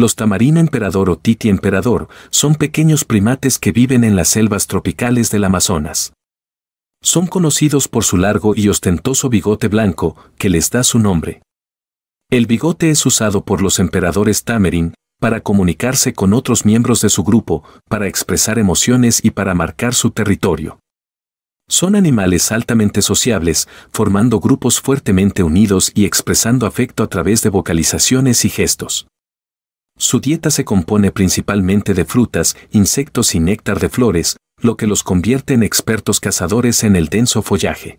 Los tamarina emperador o titi emperador son pequeños primates que viven en las selvas tropicales del Amazonas. Son conocidos por su largo y ostentoso bigote blanco, que les da su nombre. El bigote es usado por los emperadores tamarín para comunicarse con otros miembros de su grupo, para expresar emociones y para marcar su territorio. Son animales altamente sociables, formando grupos fuertemente unidos y expresando afecto a través de vocalizaciones y gestos. Su dieta se compone principalmente de frutas, insectos y néctar de flores, lo que los convierte en expertos cazadores en el denso follaje.